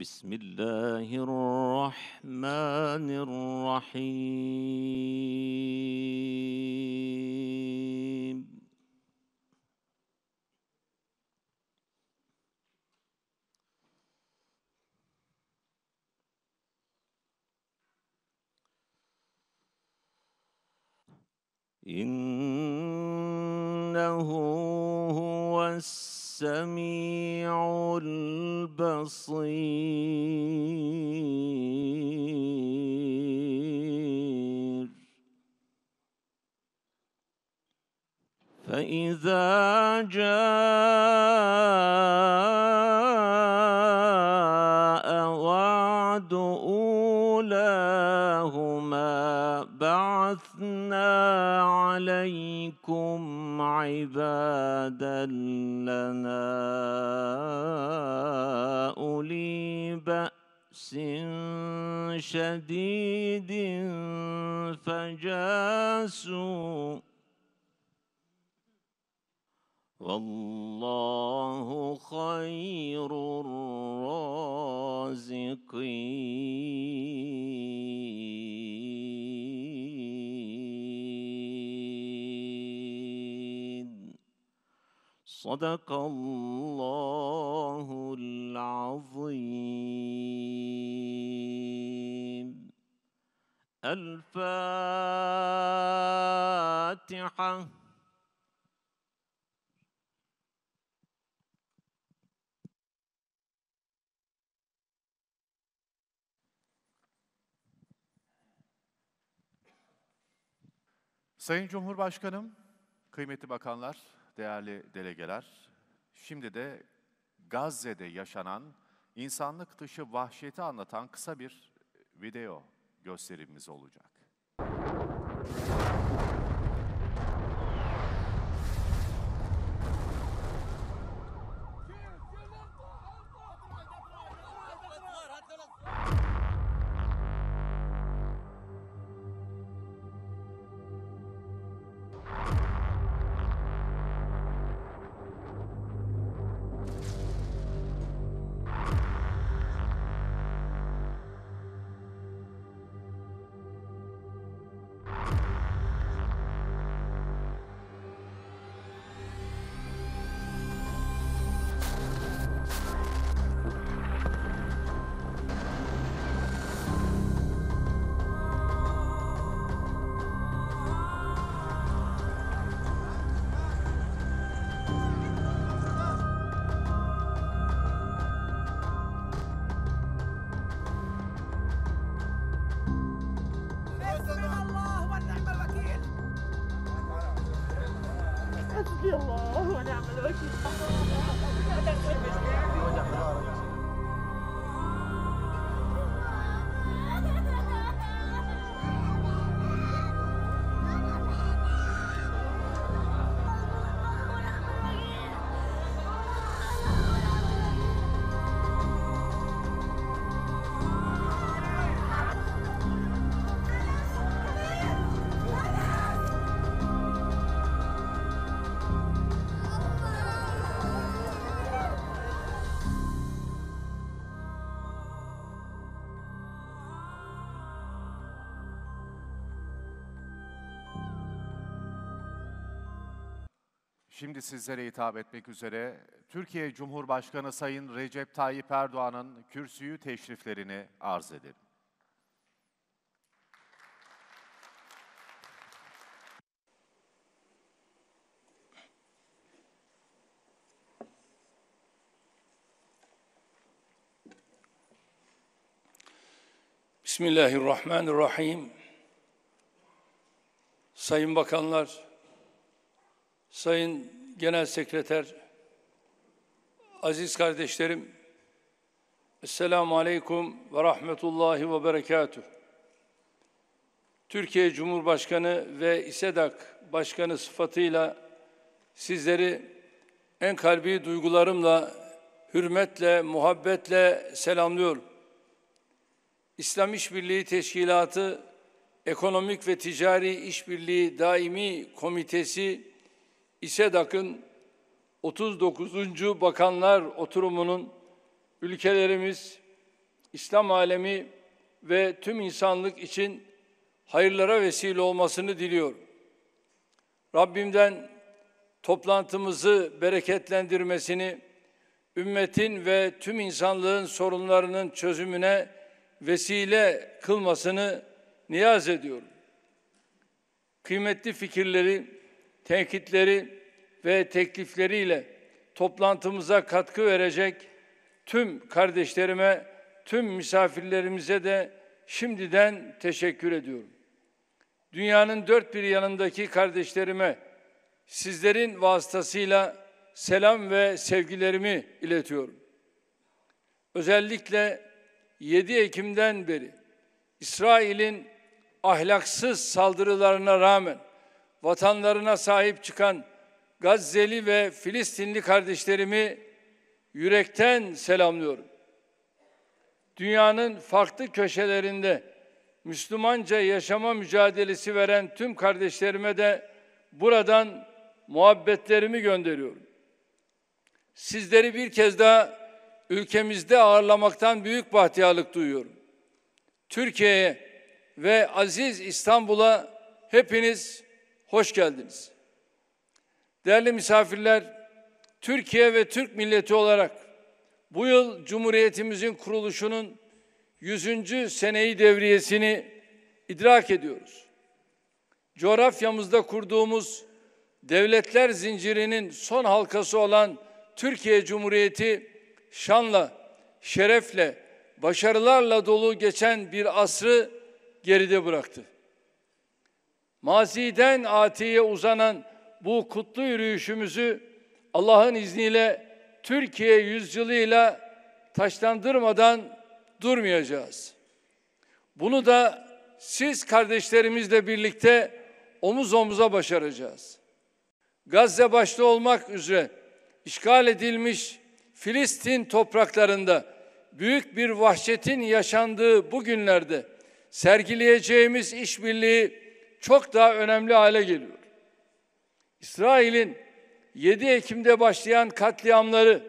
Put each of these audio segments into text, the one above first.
بسم الله الرحمن الرحيم إنه هو السلام السميع البصير فإذا جاء وعد أولاهما بعثنا عليكم عبادا لنا أولي بأس شديد فجاسوا والله خير الرازقين صدق الله العظيم الفاتحه Sayın Cumhurbaşkanım, kıymetli bakanlar, değerli delegeler, şimdi de Gazze'de yaşanan insanlık dışı vahşeti anlatan kısa bir video gösterimimiz olacak. الله وانا عملوك Şimdi sizlere hitap etmek üzere Türkiye Cumhurbaşkanı Sayın Recep Tayyip Erdoğan'ın kürsüyü teşriflerini arz ederim. Bismillahirrahmanirrahim. Sayın bakanlar, Sayın Genel Sekreter, aziz kardeşlerim, Esselamu Aleyküm ve Rahmetullahi ve Berekatuh. Türkiye Cumhurbaşkanı ve İSEDAK Başkanı sıfatıyla sizleri en kalbi duygularımla, hürmetle, muhabbetle selamlıyorum. İslam İşbirliği Teşkilatı Ekonomik ve Ticari İşbirliği Daimi Komitesi İSEDAK'ın 39. Bakanlar Oturumu'nun ülkelerimiz, İslam alemi ve tüm insanlık için hayırlara vesile olmasını diliyorum. Rabbimden toplantımızı bereketlendirmesini, ümmetin ve tüm insanlığın sorunlarının çözümüne vesile kılmasını niyaz ediyorum. Kıymetli fikirleri, tenkitleri, ve teklifleriyle toplantımıza katkı verecek tüm kardeşlerime, tüm misafirlerimize de şimdiden teşekkür ediyorum. Dünyanın dört bir yanındaki kardeşlerime sizlerin vasıtasıyla selam ve sevgilerimi iletiyorum. Özellikle 7 Ekim'den beri İsrail'in ahlaksız saldırılarına rağmen vatanlarına sahip çıkan Gazze'li ve Filistinli kardeşlerimi yürekten selamlıyorum. Dünyanın farklı köşelerinde Müslümanca yaşama mücadelesi veren tüm kardeşlerime de buradan muhabbetlerimi gönderiyorum. Sizleri bir kez daha ülkemizde ağırlamaktan büyük bahtiyarlık duyuyorum. Türkiye'ye ve aziz İstanbul'a hepiniz hoş geldiniz. Değerli misafirler, Türkiye ve Türk milleti olarak bu yıl Cumhuriyetimizin kuruluşunun 100. seneyi devriyesini idrak ediyoruz. Coğrafyamızda kurduğumuz devletler zincirinin son halkası olan Türkiye Cumhuriyeti şanla, şerefle, başarılarla dolu geçen bir asrı geride bıraktı. Maziden atiye uzanan bu kutlu yürüyüşümüzü Allah'ın izniyle Türkiye yüzyılıyla taşlandırmadan durmayacağız. Bunu da siz kardeşlerimizle birlikte omuz omuza başaracağız. Gazze başta olmak üzere işgal edilmiş Filistin topraklarında büyük bir vahşetin yaşandığı bu günlerde sergileyeceğimiz işbirliği çok daha önemli hale geliyor. İsrail'in 7 Ekim'de başlayan katliamları,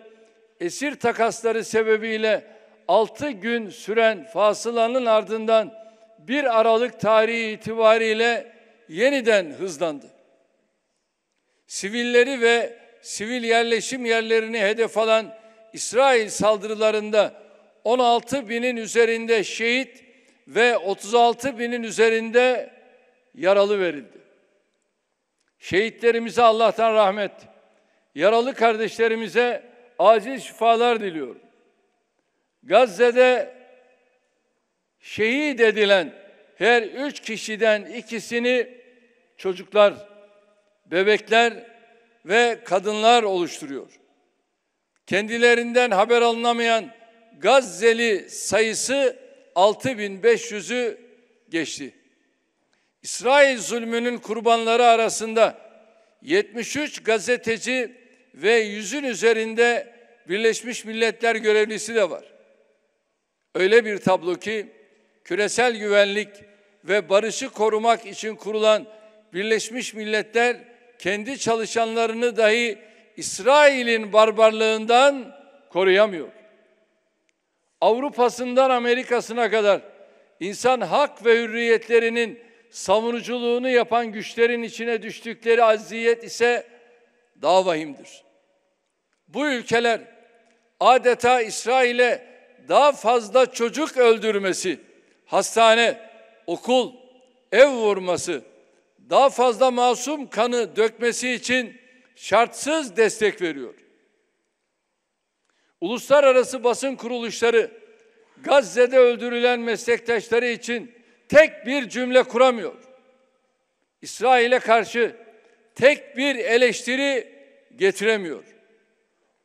esir takasları sebebiyle 6 gün süren fasılanın ardından 1 Aralık tarihi itibariyle yeniden hızlandı. Sivilleri ve sivil yerleşim yerlerini hedef alan İsrail saldırılarında 16 binin üzerinde şehit ve 36 binin üzerinde yaralı verildi. Şehitlerimize Allah'tan rahmet, yaralı kardeşlerimize acil şifalar diliyorum. Gazze'de şehit edilen her üç kişiden ikisini çocuklar, bebekler ve kadınlar oluşturuyor. Kendilerinden haber alınamayan Gazze'li sayısı 6500'ü geçti. İsrail zulmünün kurbanları arasında 73 gazeteci ve yüzün üzerinde Birleşmiş Milletler görevlisi de var. Öyle bir tablo ki küresel güvenlik ve barışı korumak için kurulan Birleşmiş Milletler kendi çalışanlarını dahi İsrail'in barbarlığından koruyamıyor. Avrupa'sından Amerika'sına kadar insan hak ve hürriyetlerinin savunuculuğunu yapan güçlerin içine düştükleri aziyet ise daha vahimdir. Bu ülkeler adeta İsrail'e daha fazla çocuk öldürmesi, hastane, okul, ev vurması, daha fazla masum kanı dökmesi için şartsız destek veriyor. Uluslararası basın kuruluşları Gazze'de öldürülen meslektaşları için tek bir cümle kuramıyor. İsrail'e karşı tek bir eleştiri getiremiyor.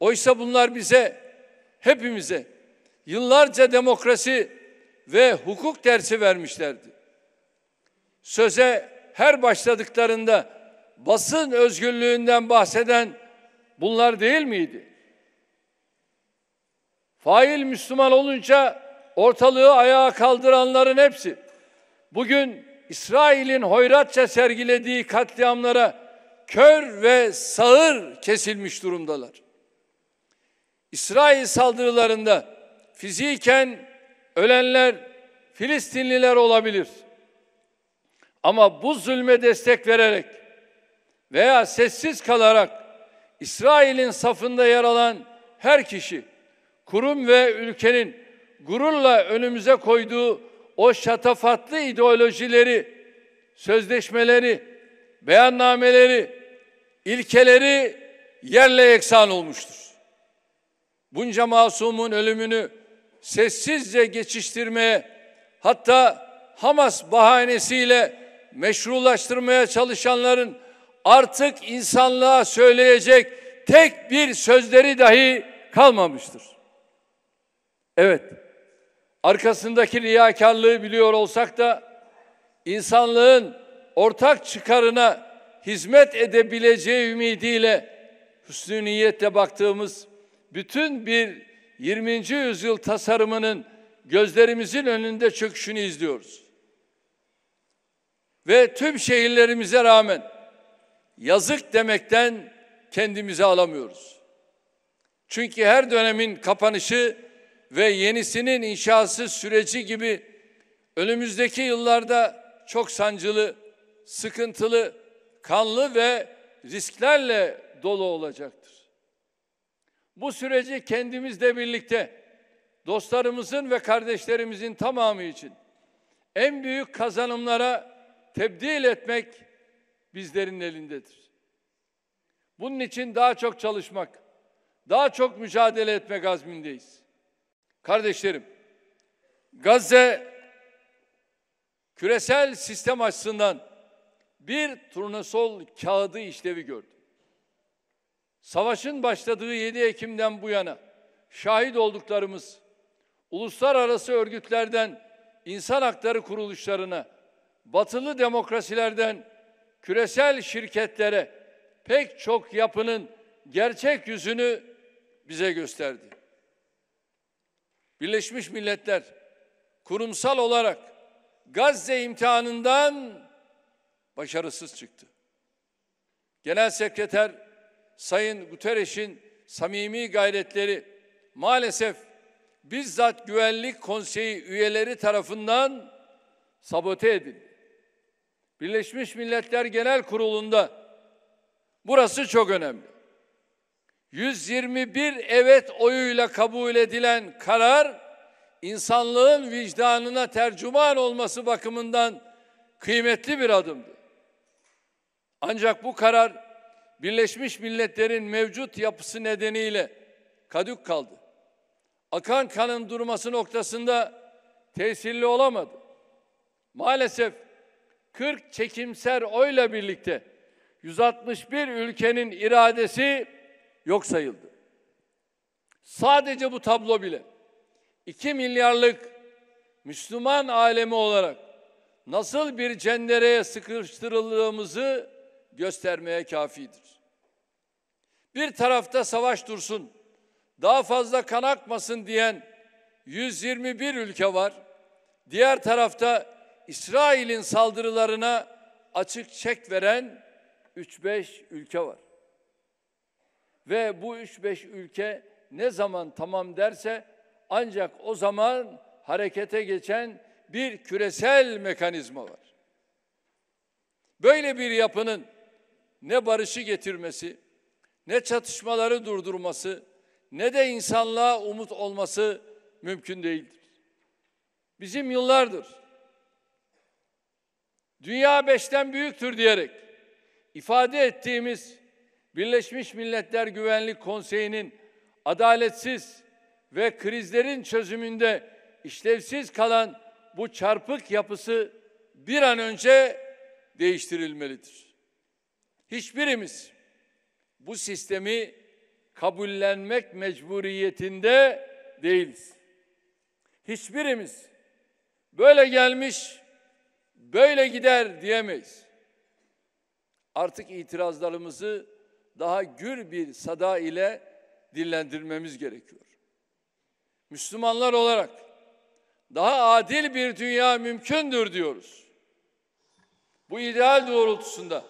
Oysa bunlar bize, hepimize yıllarca demokrasi ve hukuk dersi vermişlerdi. Söze her başladıklarında basın özgürlüğünden bahseden bunlar değil miydi? Fail Müslüman olunca ortalığı ayağa kaldıranların hepsi bugün İsrail'in hoyratça sergilediği katliamlara kör ve sağır kesilmiş durumdalar. İsrail saldırılarında fiziken ölenler Filistinliler olabilir. Ama bu zulme destek vererek veya sessiz kalarak İsrail'in safında yer alan her kişi, kurum ve ülkenin gururla önümüze koyduğu o şatafatlı ideolojileri, sözleşmeleri, beyannameleri, ilkeleri yerle yeksan olmuştur. Bunca masumun ölümünü sessizce geçiştirmeye hatta Hamas bahanesiyle meşrulaştırmaya çalışanların artık insanlığa söyleyecek tek bir sözleri dahi kalmamıştır. Evet, arkasındaki riyakarlığı biliyor olsak da insanlığın ortak çıkarına hizmet edebileceği ümidiyle hüsnü niyetle baktığımız bütün bir 20. yüzyıl tasarımının gözlerimizin önünde çöküşünü izliyoruz. Ve tüm şehirlerimize rağmen yazık demekten kendimizi alamıyoruz. Çünkü her dönemin kapanışı ve yenisinin inşası süreci gibi önümüzdeki yıllarda çok sancılı, sıkıntılı, kanlı ve risklerle dolu olacaktır. Bu süreci kendimizle birlikte dostlarımızın ve kardeşlerimizin tamamı için en büyük kazanımlara tebdil etmek bizlerin elindedir. Bunun için daha çok çalışmak, daha çok mücadele etmek azmindeyiz. Kardeşlerim, Gazze küresel sistem açısından bir turnusol kağıdı işlevi gördü. Savaşın başladığı 7 Ekim'den bu yana şahit olduklarımız uluslararası örgütlerden insan hakları kuruluşlarına, batılı demokrasilerden küresel şirketlere pek çok yapının gerçek yüzünü bize gösterdi. Birleşmiş Milletler kurumsal olarak Gazze imtihanından başarısız çıktı. Genel Sekreter Sayın Guterres'in samimi gayretleri maalesef bizzat Güvenlik Konseyi üyeleri tarafından sabote edildi. Birleşmiş Milletler Genel Kurulu'nda burası çok önemli. 121 evet oyuyla kabul edilen karar insanlığın vicdanına tercüman olması bakımından kıymetli bir adımdı. Ancak bu karar Birleşmiş Milletler'in mevcut yapısı nedeniyle kadük kaldı. Akan kanın durması noktasında tesirli olamadı. Maalesef 40 çekimser oyla birlikte 161 ülkenin iradesi yok sayıldı. Sadece bu tablo bile 2 milyarlık Müslüman alemi olarak nasıl bir cendereye sıkıştırıldığımızı göstermeye kafidir. Bir tarafta savaş dursun, daha fazla kan akmasın diyen 121 ülke var. Diğer tarafta İsrail'in saldırılarına açık çek veren 3-5 ülke var. Ve bu üç beş ülke ne zaman tamam derse ancak o zaman harekete geçen bir küresel mekanizma var. Böyle bir yapının ne barışı getirmesi, ne çatışmaları durdurması, ne de insanlığa umut olması mümkün değildir. Bizim yıllardır dünya beşten büyüktür diyerek ifade ettiğimiz Birleşmiş Milletler Güvenlik Konseyi'nin adaletsiz ve krizlerin çözümünde işlevsiz kalan bu çarpık yapısı bir an önce değiştirilmelidir. Hiçbirimiz bu sistemi kabullenmek mecburiyetinde değiliz. Hiçbirimiz böyle gelmiş, böyle gider diyemeyiz. Artık itirazlarımızı daha gür bir sada ile dillendirmemiz gerekiyor. Müslümanlar olarak daha adil bir dünya mümkündür diyoruz. Bu ideal doğrultusunda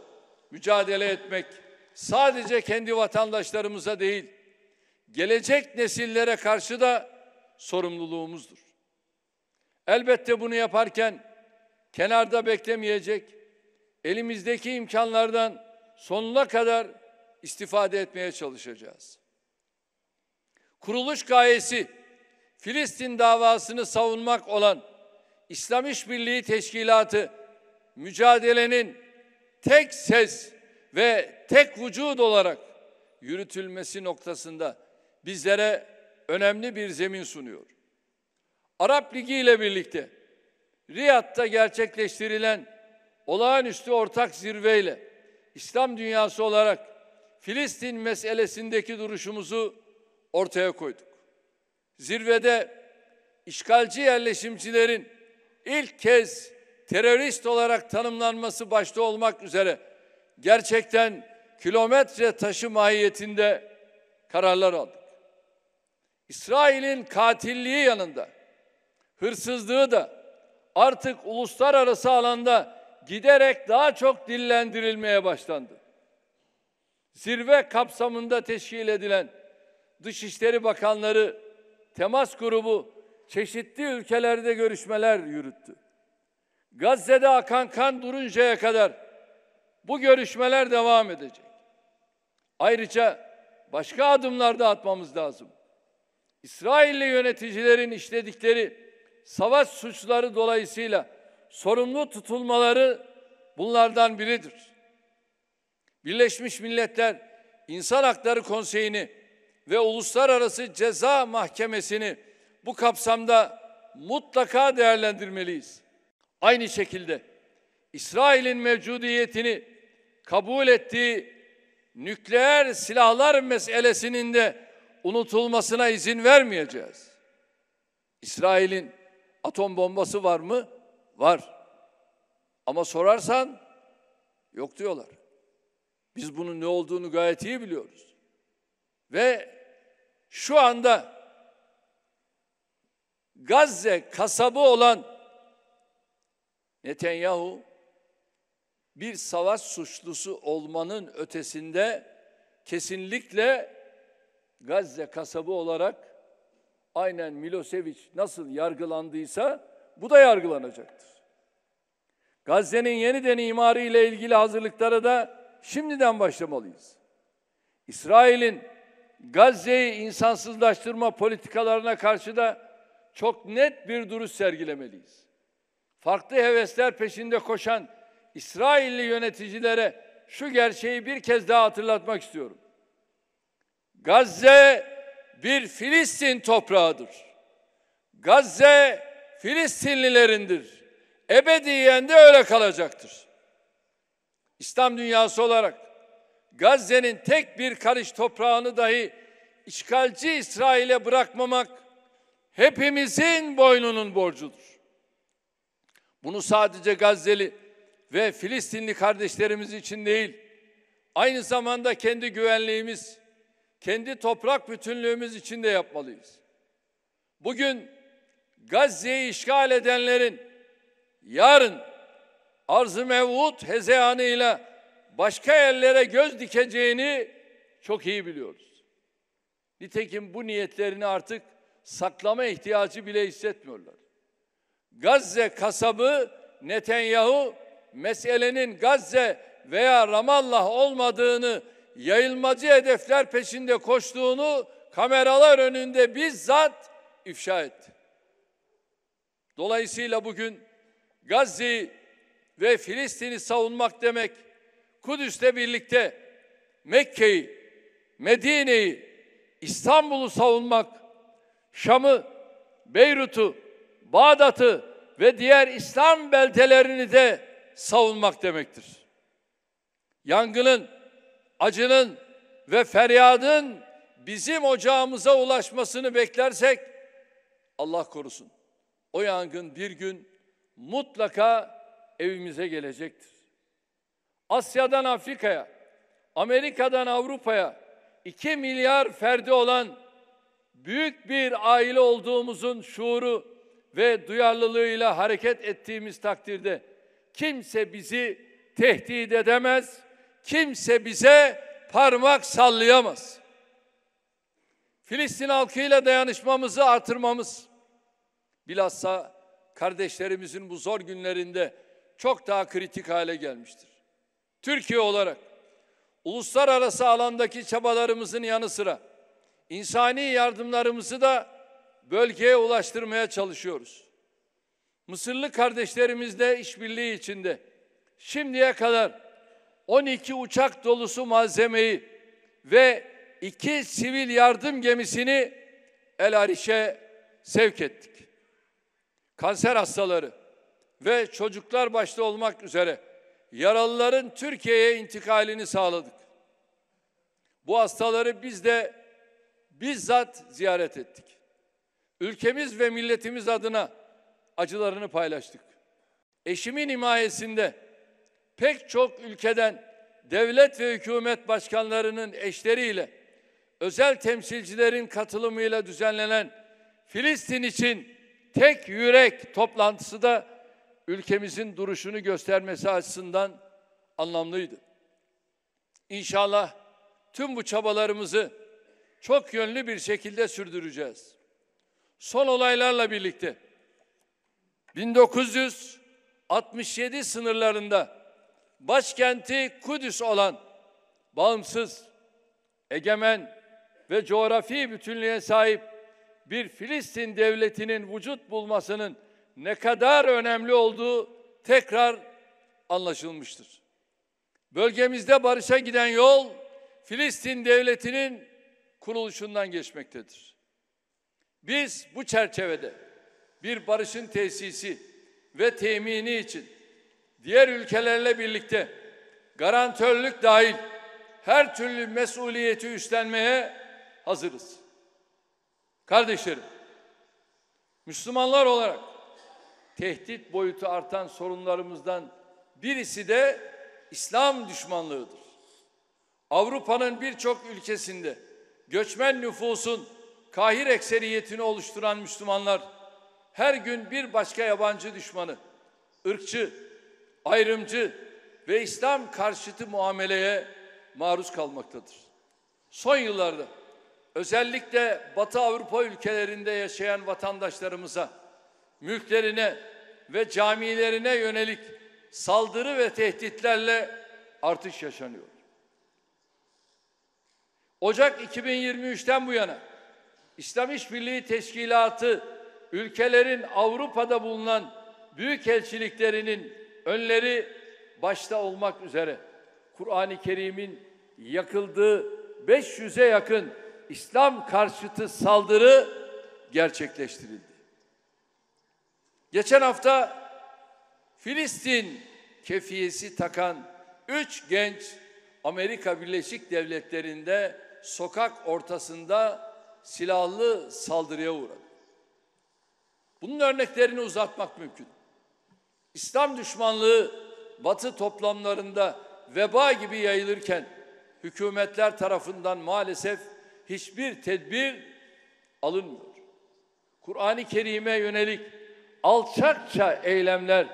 mücadele etmek sadece kendi vatandaşlarımıza değil, gelecek nesillere karşı da sorumluluğumuzdur. Elbette bunu yaparken kenarda beklemeyecek, elimizdeki imkanlardan sonuna kadar istifade etmeye çalışacağız. Kuruluş gayesi Filistin davasını savunmak olan İslam İşbirliği Teşkilatı mücadelenin tek ses ve tek vücut olarak yürütülmesi noktasında bizlere önemli bir zemin sunuyor. Arap Ligi ile birlikte Riyad'da gerçekleştirilen olağanüstü ortak zirveyle İslam dünyası olarak Filistin meselesindeki duruşumuzu ortaya koyduk. Zirvede işgalci yerleşimcilerin ilk kez terörist olarak tanımlanması başta olmak üzere gerçekten kilometre taşı mahiyetinde kararlar aldık. İsrail'in katilliği yanında hırsızlığı da artık uluslararası alanda giderek daha çok dillendirilmeye başlandı zirve kapsamında teşkil edilen Dışişleri Bakanları temas grubu çeşitli ülkelerde görüşmeler yürüttü. Gazze'de akan kan duruncaya kadar bu görüşmeler devam edecek. Ayrıca başka adımlar da atmamız lazım. İsrailli yöneticilerin işledikleri savaş suçları dolayısıyla sorumlu tutulmaları bunlardan biridir. Birleşmiş Milletler İnsan Hakları Konseyi'ni ve Uluslararası Ceza Mahkemesi'ni bu kapsamda mutlaka değerlendirmeliyiz. Aynı şekilde İsrail'in mevcudiyetini kabul ettiği nükleer silahlar meselesinin de unutulmasına izin vermeyeceğiz. İsrail'in atom bombası var mı? Var. Ama sorarsan yok diyorlar. Biz bunun ne olduğunu gayet iyi biliyoruz. Ve şu anda Gazze kasabı olan Netanyahu bir savaş suçlusu olmanın ötesinde kesinlikle Gazze kasabı olarak aynen Milosevic nasıl yargılandıysa bu da yargılanacaktır. Gazze'nin yeniden imarı ile ilgili hazırlıkları da şimdiden başlamalıyız. İsrail'in Gazze'yi insansızlaştırma politikalarına karşı da çok net bir duruş sergilemeliyiz. Farklı hevesler peşinde koşan İsrailli yöneticilere şu gerçeği bir kez daha hatırlatmak istiyorum. Gazze bir Filistin toprağıdır. Gazze Filistinlilerindir. Ebediyen de öyle kalacaktır. İslam dünyası olarak Gazze'nin tek bir karış toprağını dahi işgalci İsrail'e bırakmamak hepimizin boynunun borcudur. Bunu sadece Gazze'li ve Filistinli kardeşlerimiz için değil, aynı zamanda kendi güvenliğimiz, kendi toprak bütünlüğümüz için de yapmalıyız. Bugün Gazze'yi işgal edenlerin yarın arz-ı mevut hezeyanıyla başka yerlere göz dikeceğini çok iyi biliyoruz. Nitekim bu niyetlerini artık saklama ihtiyacı bile hissetmiyorlar. Gazze kasabı Netanyahu meselenin Gazze veya Ramallah olmadığını, yayılmacı hedefler peşinde koştuğunu kameralar önünde bizzat ifşa etti. Dolayısıyla bugün Gazze'yi ve Filistin'i savunmak demek Kudüs'le birlikte Mekke'yi, Medine'yi, İstanbul'u savunmak, Şam'ı, Beyrut'u, Bağdat'ı ve diğer İslam beldelerini de savunmak demektir. Yangının, acının ve feryadın bizim ocağımıza ulaşmasını beklersek Allah korusun. O yangın bir gün mutlaka evimize gelecektir. Asya'dan Afrika'ya, Amerika'dan Avrupa'ya 2 milyar ferdi olan büyük bir aile olduğumuzun şuuru ve duyarlılığıyla hareket ettiğimiz takdirde kimse bizi tehdit edemez, kimse bize parmak sallayamaz. Filistin halkıyla dayanışmamızı artırmamız, bilhassa kardeşlerimizin bu zor günlerinde çok daha kritik hale gelmiştir. Türkiye olarak uluslararası alandaki çabalarımızın yanı sıra insani yardımlarımızı da bölgeye ulaştırmaya çalışıyoruz. Mısırlı kardeşlerimizle işbirliği içinde şimdiye kadar 12 uçak dolusu malzemeyi ve iki sivil yardım gemisini El Ariş'e sevk ettik. Kanser hastaları, ve çocuklar başta olmak üzere yaralıların Türkiye'ye intikalini sağladık. Bu hastaları biz de bizzat ziyaret ettik. Ülkemiz ve milletimiz adına acılarını paylaştık. Eşimin himayesinde pek çok ülkeden devlet ve hükümet başkanlarının eşleriyle özel temsilcilerin katılımıyla düzenlenen Filistin için tek yürek toplantısı da ülkemizin duruşunu göstermesi açısından anlamlıydı. İnşallah tüm bu çabalarımızı çok yönlü bir şekilde sürdüreceğiz. Son olaylarla birlikte 1967 sınırlarında başkenti Kudüs olan bağımsız, egemen ve coğrafi bütünlüğe sahip bir Filistin devletinin vücut bulmasının ne kadar önemli olduğu tekrar anlaşılmıştır. Bölgemizde barışa giden yol Filistin devletinin kuruluşundan geçmektedir. Biz bu çerçevede bir barışın tesisi ve temini için diğer ülkelerle birlikte garantörlük dahil her türlü mesuliyeti üstlenmeye hazırız. Kardeşlerim, Müslümanlar olarak tehdit boyutu artan sorunlarımızdan birisi de İslam düşmanlığıdır. Avrupa'nın birçok ülkesinde göçmen nüfusun kahir ekseriyetini oluşturan Müslümanlar her gün bir başka yabancı düşmanı, ırkçı, ayrımcı ve İslam karşıtı muameleye maruz kalmaktadır. Son yıllarda özellikle Batı Avrupa ülkelerinde yaşayan vatandaşlarımıza mülklerine ve camilerine yönelik saldırı ve tehditlerle artış yaşanıyor. Ocak 2023'ten bu yana İslam İşbirliği Teşkilatı ülkelerin Avrupa'da bulunan büyük elçiliklerinin önleri başta olmak üzere Kur'an-ı Kerim'in yakıldığı 500'e yakın İslam karşıtı saldırı gerçekleştirildi. Geçen hafta Filistin kefiyesi takan üç genç Amerika Birleşik Devletleri'nde sokak ortasında silahlı saldırıya uğradı. Bunun örneklerini uzatmak mümkün. İslam düşmanlığı batı toplamlarında veba gibi yayılırken hükümetler tarafından maalesef hiçbir tedbir alınmıyor. Kur'an-ı Kerim'e yönelik alçakça eylemler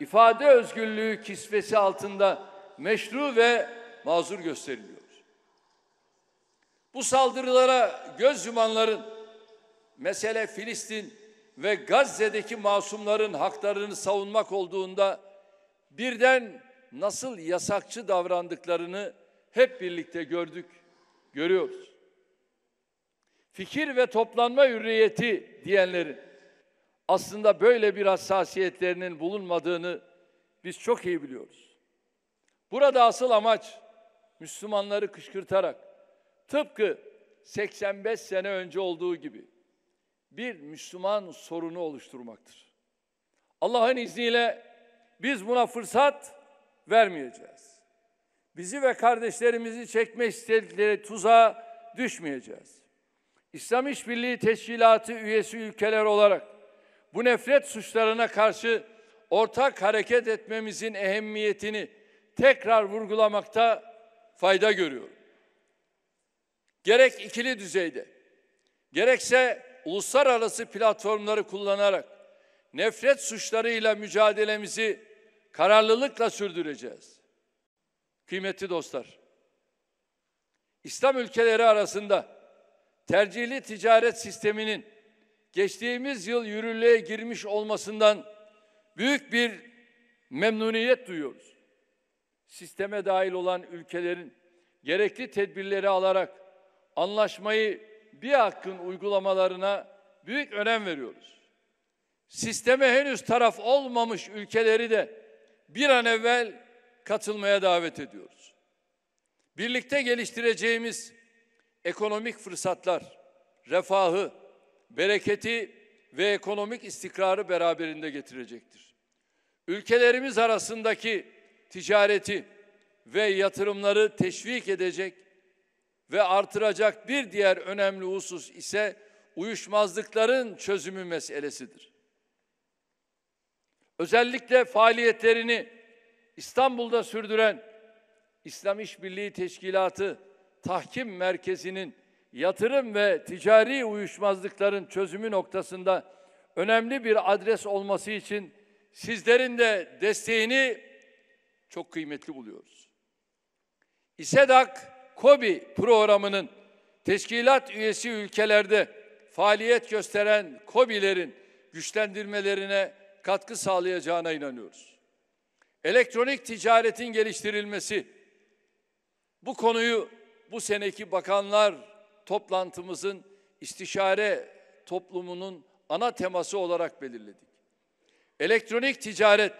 ifade özgürlüğü kisvesi altında meşru ve mazur gösteriliyor. Bu saldırılara göz yumanların mesele Filistin ve Gazze'deki masumların haklarını savunmak olduğunda birden nasıl yasakçı davrandıklarını hep birlikte gördük, görüyoruz. Fikir ve toplanma hürriyeti diyenlerin aslında böyle bir hassasiyetlerinin bulunmadığını biz çok iyi biliyoruz. Burada asıl amaç Müslümanları kışkırtarak tıpkı 85 sene önce olduğu gibi bir Müslüman sorunu oluşturmaktır. Allah'ın izniyle biz buna fırsat vermeyeceğiz. Bizi ve kardeşlerimizi çekme istedikleri tuzağa düşmeyeceğiz. İslam İşbirliği Teşkilatı üyesi ülkeler olarak bu nefret suçlarına karşı ortak hareket etmemizin ehemmiyetini tekrar vurgulamakta fayda görüyorum. Gerek ikili düzeyde, gerekse uluslararası platformları kullanarak nefret suçlarıyla mücadelemizi kararlılıkla sürdüreceğiz. Kıymetli dostlar, İslam ülkeleri arasında tercihli ticaret sisteminin geçtiğimiz yıl yürürlüğe girmiş olmasından büyük bir memnuniyet duyuyoruz. Sisteme dahil olan ülkelerin gerekli tedbirleri alarak anlaşmayı bir hakkın uygulamalarına büyük önem veriyoruz. Sisteme henüz taraf olmamış ülkeleri de bir an evvel katılmaya davet ediyoruz. Birlikte geliştireceğimiz ekonomik fırsatlar, refahı, bereketi ve ekonomik istikrarı beraberinde getirecektir. Ülkelerimiz arasındaki ticareti ve yatırımları teşvik edecek ve artıracak bir diğer önemli husus ise uyuşmazlıkların çözümü meselesidir. Özellikle faaliyetlerini İstanbul'da sürdüren İslam İşbirliği Teşkilatı Tahkim Merkezi'nin yatırım ve ticari uyuşmazlıkların çözümü noktasında önemli bir adres olması için sizlerin de desteğini çok kıymetli buluyoruz. İSEDAK COBI programının teşkilat üyesi ülkelerde faaliyet gösteren COBİ'lerin güçlendirmelerine katkı sağlayacağına inanıyoruz. Elektronik ticaretin geliştirilmesi, bu konuyu bu seneki Bakanlar toplantımızın istişare toplumunun ana teması olarak belirledik. Elektronik ticaret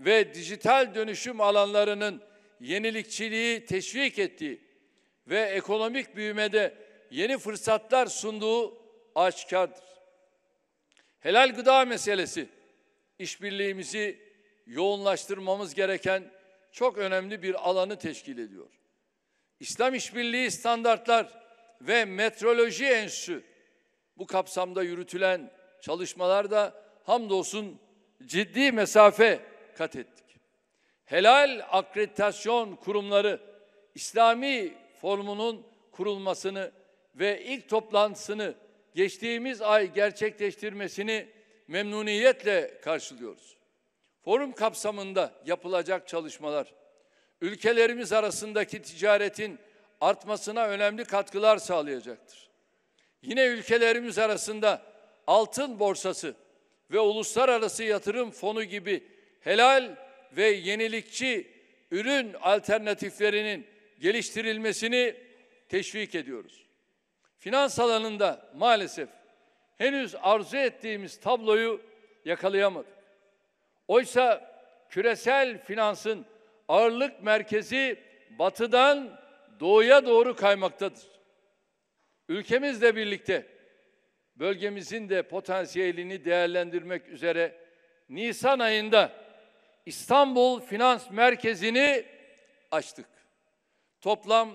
ve dijital dönüşüm alanlarının yenilikçiliği teşvik ettiği ve ekonomik büyümede yeni fırsatlar sunduğu aşikardır. Helal gıda meselesi işbirliğimizi yoğunlaştırmamız gereken çok önemli bir alanı teşkil ediyor. İslam işbirliği standartlar ve Metroloji Enstitüsü bu kapsamda yürütülen çalışmalarda hamdolsun ciddi mesafe kat ettik. Helal akreditasyon kurumları İslami formunun kurulmasını ve ilk toplantısını geçtiğimiz ay gerçekleştirmesini memnuniyetle karşılıyoruz. Forum kapsamında yapılacak çalışmalar, ülkelerimiz arasındaki ticaretin artmasına önemli katkılar sağlayacaktır. Yine ülkelerimiz arasında altın borsası ve uluslararası yatırım fonu gibi helal ve yenilikçi ürün alternatiflerinin geliştirilmesini teşvik ediyoruz. Finans alanında maalesef henüz arzu ettiğimiz tabloyu yakalayamadık. Oysa küresel finansın ağırlık merkezi batıdan doğuya doğru kaymaktadır. Ülkemizle birlikte bölgemizin de potansiyelini değerlendirmek üzere Nisan ayında İstanbul Finans Merkezi'ni açtık. Toplam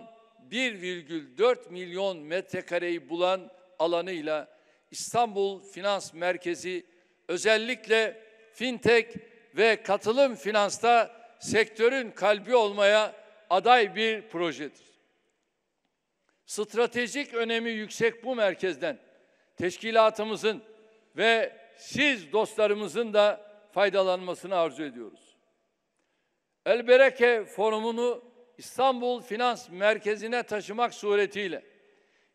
1,4 milyon metrekareyi bulan alanıyla İstanbul Finans Merkezi özellikle fintech ve katılım finansta sektörün kalbi olmaya aday bir projedir. Stratejik önemi yüksek bu merkezden teşkilatımızın ve siz dostlarımızın da faydalanmasını arzu ediyoruz. Elbereke Forumunu İstanbul Finans Merkezi'ne taşımak suretiyle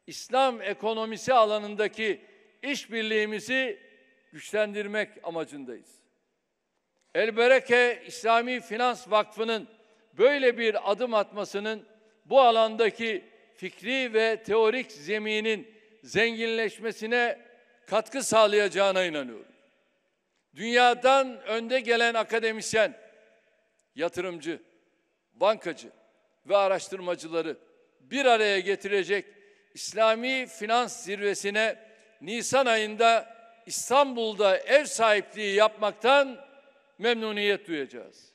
İslam ekonomisi alanındaki işbirliğimizi güçlendirmek amacındayız. Elbereke İslami Finans Vakfı'nın böyle bir adım atmasının bu alandaki fikri ve teorik zeminin zenginleşmesine katkı sağlayacağına inanıyorum. Dünyadan önde gelen akademisyen, yatırımcı, bankacı ve araştırmacıları bir araya getirecek İslami Finans Zirvesi'ne Nisan ayında İstanbul'da ev sahipliği yapmaktan memnuniyet duyacağız.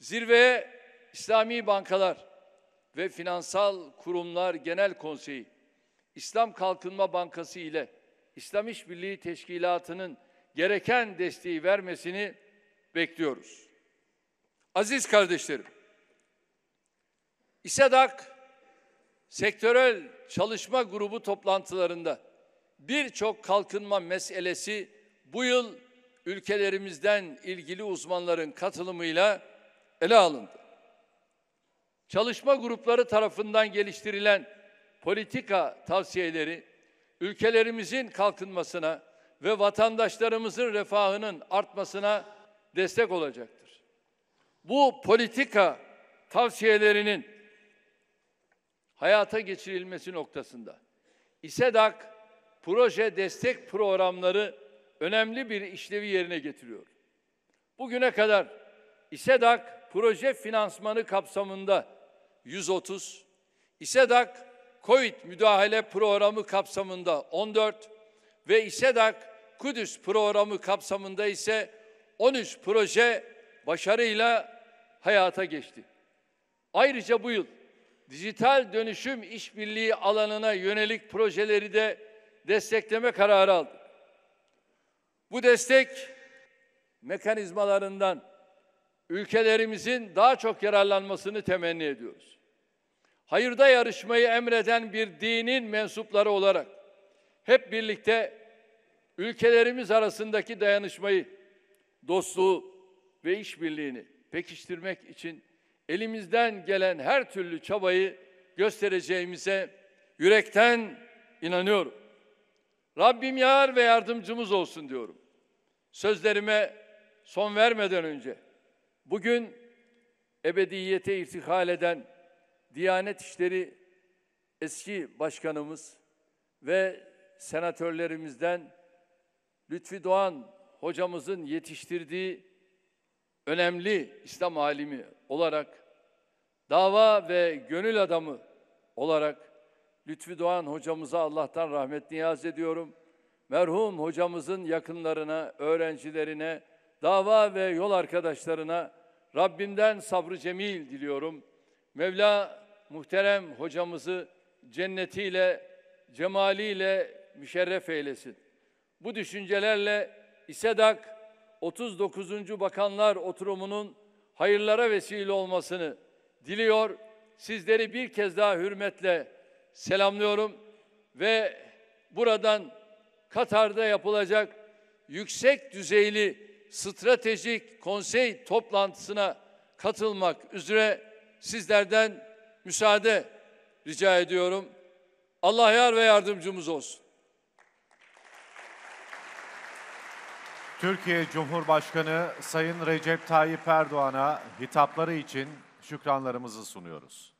Zirveye İslami bankalar, ve Finansal Kurumlar Genel Konseyi, İslam Kalkınma Bankası ile İslam İşbirliği Teşkilatı'nın gereken desteği vermesini bekliyoruz. Aziz kardeşlerim, İSEDAK sektörel çalışma grubu toplantılarında birçok kalkınma meselesi bu yıl ülkelerimizden ilgili uzmanların katılımıyla ele alındı. Çalışma grupları tarafından geliştirilen politika tavsiyeleri ülkelerimizin kalkınmasına ve vatandaşlarımızın refahının artmasına destek olacaktır. Bu politika tavsiyelerinin hayata geçirilmesi noktasında İSEDAK proje destek programları önemli bir işlevi yerine getiriyor. Bugüne kadar İSEDAK proje finansmanı kapsamında 130, İSEDAK COVID müdahale programı kapsamında 14 ve İSEDAK Kudüs programı kapsamında ise 13 proje başarıyla hayata geçti. Ayrıca bu yıl dijital dönüşüm işbirliği alanına yönelik projeleri de destekleme kararı aldı. Bu destek mekanizmalarından ülkelerimizin daha çok yararlanmasını temenni ediyoruz. Hayırda yarışmayı emreden bir dinin mensupları olarak hep birlikte ülkelerimiz arasındaki dayanışmayı, dostluğu ve işbirliğini pekiştirmek için elimizden gelen her türlü çabayı göstereceğimize yürekten inanıyorum. Rabbim yar ve yardımcımız olsun diyorum. Sözlerime son vermeden önce Bugün ebediyete irtihal eden Diyanet İşleri eski başkanımız ve senatörlerimizden Lütfi Doğan hocamızın yetiştirdiği önemli İslam alimi olarak dava ve gönül adamı olarak Lütfi Doğan hocamıza Allah'tan rahmet niyaz ediyorum. Merhum hocamızın yakınlarına, öğrencilerine, dava ve yol arkadaşlarına Rabbimden sabrı cemil diliyorum. Mevla muhterem hocamızı cennetiyle, cemaliyle müşerref eylesin. Bu düşüncelerle İSEDAK 39. Bakanlar Oturumu'nun hayırlara vesile olmasını diliyor. Sizleri bir kez daha hürmetle selamlıyorum ve buradan Katar'da yapılacak yüksek düzeyli stratejik konsey toplantısına katılmak üzere sizlerden müsaade rica ediyorum. Allah yar ve yardımcımız olsun. Türkiye Cumhurbaşkanı Sayın Recep Tayyip Erdoğan'a hitapları için şükranlarımızı sunuyoruz.